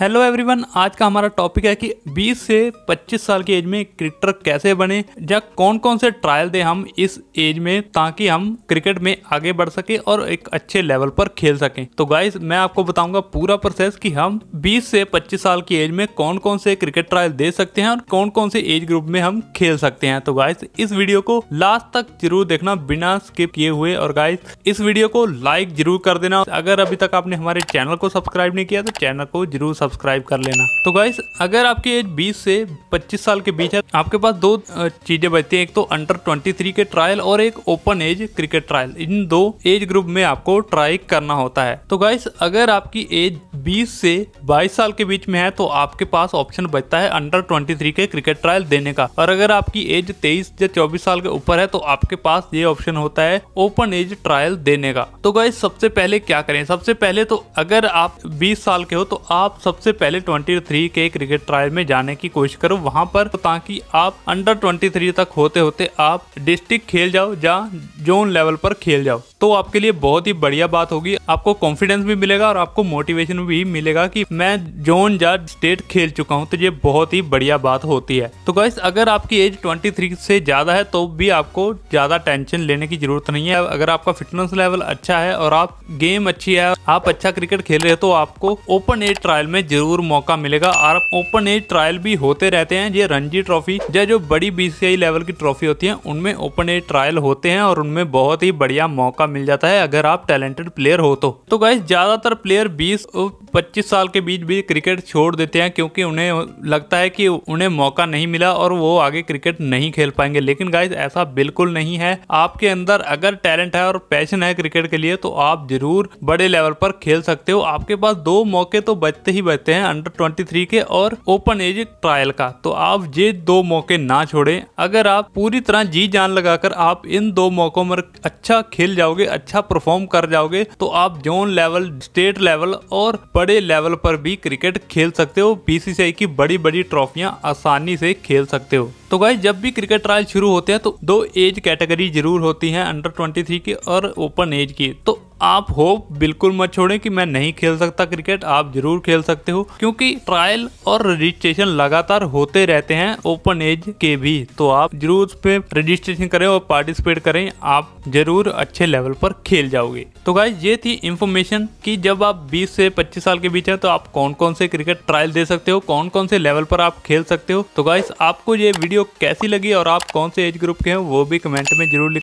hello everyone आज का हमारा टॉपिक है कि 20 से 25 साल की एज में क्रिकेटर कैसे बने या कौन कौन से ट्रायल दें हम इस एज में ताकि हम क्रिकेट में आगे बढ़ सके और एक अच्छे लेवल पर खेल सकें तो गाइस मैं आपको बताऊंगा पूरा प्रोसेस कि हम 20 से 25 साल की एज में कौन कौन से क्रिकेट ट्रायल दे सकते हैं और कौन कौन से एज ग्रुप में हम खेल सकते हैं तो गाइस इस वीडियो को लास्ट तक जरूर देखना बिना स्किप किए हुए और गाइस इस वीडियो को लाइक जरूर कर देना अगर अभी तक आपने हमारे चैनल को सब्सक्राइब नहीं किया तो चैनल को जरूर सब्सक्राइब कर लेना तो गाइस अगर आपकी एज 20 से 25 साल के बीच है आपके पास दो चीज़ें बचती हैं एक तो अंडर 23 के ट्रायल और एक ओपन एज क्रिकेट ट्रायल इन दो एज ग्रुप में आपको ट्राई करना होता है तो गाइस अगर आपकी एज 20 से 22 साल के बीच में है तो आपके पास ऑप्शन बचता है अंडर 23 के क्रिकेट ट्रायल देने का और अगर आपकी एज 23 या 24 साल के ऊपर है तो आपके पास ये ऑप्शन होता है ओपन एज ट्रायल देने का तो गए सबसे पहले क्या करें सबसे पहले तो अगर आप बीस साल के हो तो आप सबसे पहले ट्वेंटी के क्रिकेट ट्रायल में जाने की कोशिश करो वहाँ पर तो ताकि आप अंडर ट्वेंटी तक होते होते आप डिस्ट्रिक्ट खेल जाओ या जोन लेवल पर खेल जाओ तो आपके लिए बहुत ही बढ़िया बात होगी आपको कॉन्फिडेंस भी मिलेगा और आपको मोटिवेशन भी भी मिलेगा कि मैं जोन या स्टेट खेल चुका हूँ तो ये बहुत ही बढ़िया बात होती है तो गाइस अगर आपकी एज 23 से ज़्यादा है तो भी आपको ज़्यादा टेंशन लेने की जरूरत नहीं है अगर आपका फिटनेस लेवल अच्छा है और आप गेम अच्छी है आप अच्छा क्रिकेट खेल रहे हो तो आपको ओपन एज ट्रायल में जरूर मौका मिलेगा और ओपन एज ट्रायल भी होते रहते हैं ये रणजी ट्रॉफी या जो बड़ी बीसीआई लेवल की ट्रॉफी होती है उनमें ओपन एज ट्रायल होते हैं और उनमें बहुत ही बढ़िया मौका मिल जाता है अगर आप टैलेंटेड प्लेयर हो तो, तो गाइस ज्यादातर प्लेयर बीस 25 साल के बीच भी क्रिकेट छोड़ देते हैं क्योंकि उन्हें लगता है कि उन्हें मौका नहीं मिला और वो आगे क्रिकेट नहीं खेल पाएंगे लेकिन गाइज ऐसा बिल्कुल नहीं है आपके अंदर अगर टैलेंट है और पैशन है क्रिकेट के लिए तो आप जरूर बड़े लेवल पर खेल सकते हो आपके पास दो मौके तो बचते ही बचते हैं अंडर ट्वेंटी के और ओपन एज ट्रायल का तो आप ये दो मौके ना छोड़े अगर आप पूरी तरह जी जान लगाकर आप इन दो मौकों पर अच्छा खेल जाओगे अच्छा परफॉर्म कर जाओगे तो आप जोन लेवल स्टेट लेवल और बड़े लेवल पर भी क्रिकेट खेल सकते हो बीसीसीआई की बड़ी बड़ी ट्रॉफियां आसानी से खेल सकते हो तो भाई जब भी क्रिकेट ट्रायल शुरू होते हैं तो दो एज कैटेगरी जरूर होती है अंडर 23 की और ओपन एज की तो आप होप बिल्कुल मत छोड़ें कि मैं नहीं खेल सकता क्रिकेट आप जरूर खेल सकते हो क्योंकि ट्रायल और रजिस्ट्रेशन लगातार होते रहते हैं ओपन एज के भी तो आप जरूर उस पर रजिस्ट्रेशन करें और पार्टिसिपेट करें आप जरूर अच्छे लेवल पर खेल जाओगे तो गाइज ये थी इन्फॉर्मेशन कि जब आप 20 से 25 साल के बीच हैं तो आप कौन कौन से क्रिकेट ट्रायल दे सकते हो कौन कौन से लेवल पर आप खेल सकते हो तो गाइज आपको ये वीडियो कैसी लगी और आप कौन से एज ग्रुप के हैं वो भी कमेंट में जरूर